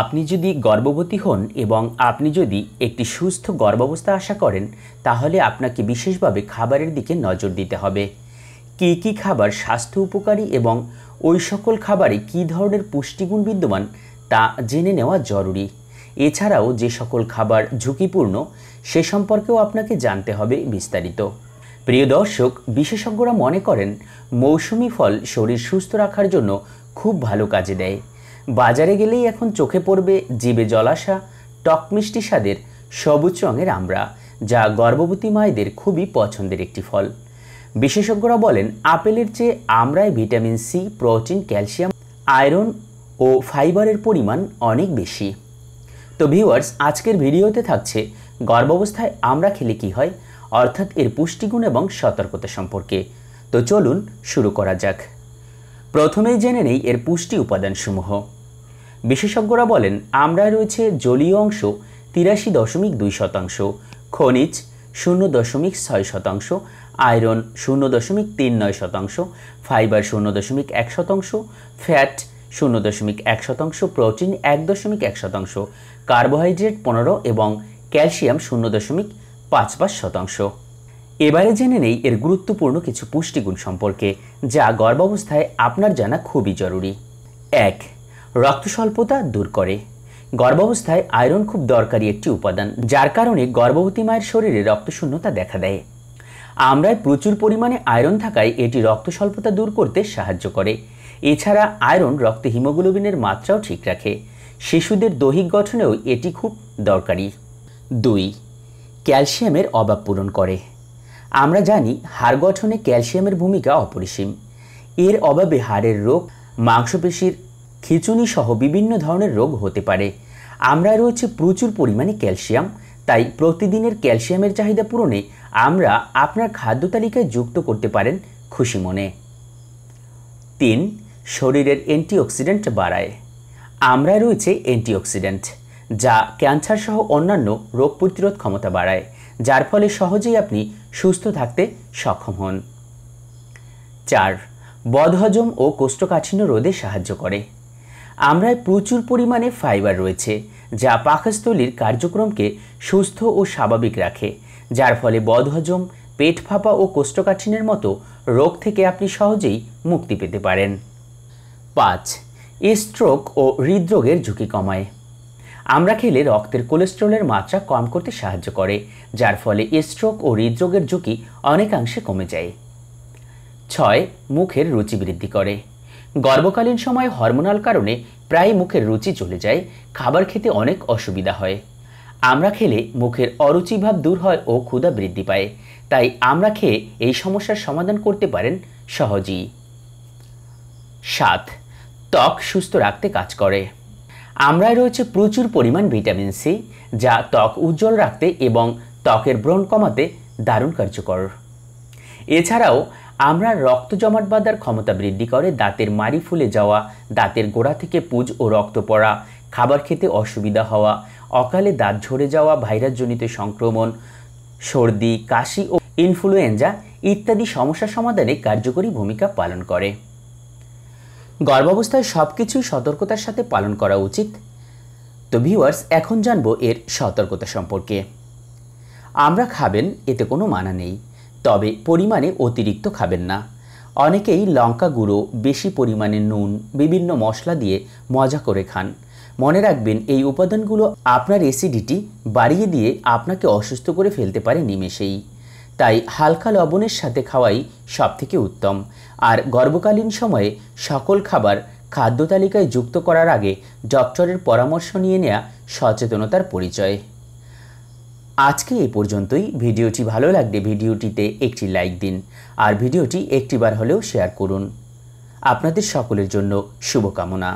আপনি যদি গর্ভবতী হন এবং আপনি যদি একটি সুস্থ গর্ভাবস্থা আশা করেন তাহলে আপনাকে বিশেষভাবে খাবারের দিকে নজর দিতে হবে কী কী খাবার স্বাস্থ্য উপকারী এবং ওই সকল খাবারে কী ধরনের পুষ্টিগুণ বিদ্যমান তা জেনে নেওয়া জরুরি এছাড়াও যে সকল খাবার ঝুঁকিপূর্ণ সে সম্পর্কেও আপনাকে জানতে হবে বিস্তারিত প্রিয় দর্শক বিশেষজ্ঞরা মনে করেন মৌসুমি ফল শরীর সুস্থ রাখার জন্য খুব ভালো কাজে দেয় বাজারে গেলেই এখন চোখে পড়বে জীবে জলাশা টক মিষ্টি স্বাদের সবুজ রঙের আমরা যা গর্ভবতী মায়েদের খুবই পছন্দের একটি ফল বিশেষজ্ঞরা বলেন আপেলের চেয়ে আমরায় vitamin C protein calcium iron ও ফাইবারের পরিমাণ অনেক বেশি তো ভিউয়ার্স আজকের ভিডিওতে থাকছে গর্ভাবস্থায় আমরা খেলে কি হয় অর্থাৎ এর পুষ্টিগুণ এবং সতর্কতা সম্পর্কে তো চলুন শুরু করা যাক প্রথমেই জেনে নেই এর পুষ্টি উপাদানসমূহ বিশেষজ্ঞরা বলেন আমরা রয়েছে জলীয় অংশ তিরাশি দশমিক দুই শতাংশ খনিজ শূন্য দশমিক ছয় শতাংশ আয়রন শূন্য দশমিক তিন নয় শতাংশ ফাইবার শূন্য দশমিক এক শতাংশ ফ্যাট শূন্য দশমিক এক শতাংশ প্রোটিন এক দশমিক এক শতাংশ কার্বোহাইড্রেট পনেরো এবং ক্যালসিয়াম শূন্য দশমিক পাঁচ পাঁচ শতাংশ এবারে জেনে নেই এর গুরুত্বপূর্ণ কিছু পুষ্টিগুণ সম্পর্কে যা গর্ভাবস্থায় আপনার জানা খুবই জরুরি এক রক্ত স্বল্পতা দূর করে গর্ভাবস্থায় আয়রন খুব দরকারি একটি উপাদান যার কারণে গর্ভবতী মায়ের শরীরে রক্তশূন্যতা দেখা দেয় আমরায় প্রচুর পরিমাণে আয়রন থাকায় এটি রক্ত স্বল্পতা দূর করতে সাহায্য করে এছাড়া আয়রন রক্তে হিমোগ্লোবিনের মাত্রাও ঠিক রাখে শিশুদের দৈহিক গঠনেও এটি খুব দরকারি দুই ক্যালসিয়ামের অভাব পূরণ করে আমরা জানি হাড় গঠনে ক্যালসিয়ামের ভূমিকা অপরিসীম এর অভাবে হাড়ের রোগ মাংসপেশির খিচুনি সহ বিভিন্ন ধরনের রোগ হতে পারে আমরা রয়েছে প্রচুর পরিমাণে ক্যালসিয়াম তাই প্রতিদিনের ক্যালসিয়ামের চাহিদা পূরণে আমরা আপনার খাদ্য তালিকায় যুক্ত করতে পারেন খুশি মনে তিন শরীরের অ্যান্টিঅক্সিডেন্ট বাড়ায় আমরা রয়েছে অ্যান্টিঅক্সিডেন্ট যা ক্যান্সার সহ অন্যান্য রোগ প্রতিরোধ ক্ষমতা বাড়ায় যার ফলে সহজেই আপনি সুস্থ থাকতে সক্ষম হন চার বদহজম ও কোষ্ঠকাঠিন্য রোধে সাহায্য করে আমরায় প্রচুর পরিমাণে ফাইবার রয়েছে যা পাকস্থলীর কার্যক্রমকে সুস্থ ও স্বাভাবিক রাখে যার ফলে বদহজম পেট ফাঁপা ও কোষ্ঠকাঠিন্যের মতো রোগ থেকে আপনি সহজেই মুক্তি পেতে পারেন পাঁচ স্ট্রোক ও হৃদরোগের ঝুঁকি কমায় আমরা খেলে রক্তের কোলেস্ট্রলের মাত্রা কম করতে সাহায্য করে যার ফলে স্ট্রোক ও হৃদরোগের ঝুঁকি অনেকাংশে কমে যায় ছয় মুখের রুচি বৃদ্ধি করে গর্ভকালীন সময়ে হরমোনাল কারণে প্রায় মুখের রুচি চলে যায় খাবার খেতে অনেক অসুবিধা হয় আমরা খেলে মুখের অরুচিভাব দূর হয় ও ক্ষুধা বৃদ্ধি পায় তাই আমরা খেয়ে এই সমস্যার সমাধান করতে পারেন সহজেই সাত ত্বক সুস্থ রাখতে কাজ করে আমরায় রয়েছে প্রচুর পরিমাণ ভিটামিন সি যা ত্বক উজ্জ্বল রাখতে এবং ত্বকের ব্রণ কমাতে দারুণ কার্যকর এছাড়াও আমরা রক্ত জমাট বাঁধার ক্ষমতা বৃদ্ধি করে দাঁতের মারি ফুলে যাওয়া দাঁতের গোড়া থেকে পুজ ও রক্ত পড়া খাবার খেতে অসুবিধা হওয়া অকালে দাঁত ঝরে যাওয়া ভাইরাসজনিত সংক্রমণ সর্দি কাশি ও ইনফ্লুয়েঞ্জা ইত্যাদি সমস্যা সমাধানে কার্যকরী ভূমিকা পালন করে গর্ভাবস্থায় সব কিছুই সতর্কতার সাথে পালন করা উচিত তো ভিউয়ার্স এখন জানবো এর সতর্কতা সম্পর্কে আমরা খাবেন এতে কোনো মানা নেই তবে পরিমাণে অতিরিক্ত খাবেন না অনেকেই লঙ্কা গুঁড়ো বেশি পরিমাণে নুন বিভিন্ন মশলা দিয়ে মজা করে খান মনে রাখবেন এই উপাদানগুলো আপনার অ্যাসিডিটি বাড়িয়ে দিয়ে আপনাকে অসুস্থ করে ফেলতে পারে নিমেষেই তাই হালকা লবণের সাথে খাওয়াই সবথেকে উত্তম আর গর্ভকালীন সময়ে সকল খাবার খাদ্য তালিকায় যুক্ত করার আগে ডক্টরের পরামর্শ নিয়ে নেওয়া সচেতনতার পরিচয় আজকে এ পর্যন্তই ভিডিওটি ভালো লাগলে ভিডিওটিতে একটি লাইক দিন আর ভিডিওটি একটিবার হলেও শেয়ার করুন আপনাদের সকলের জন্য শুভকামনা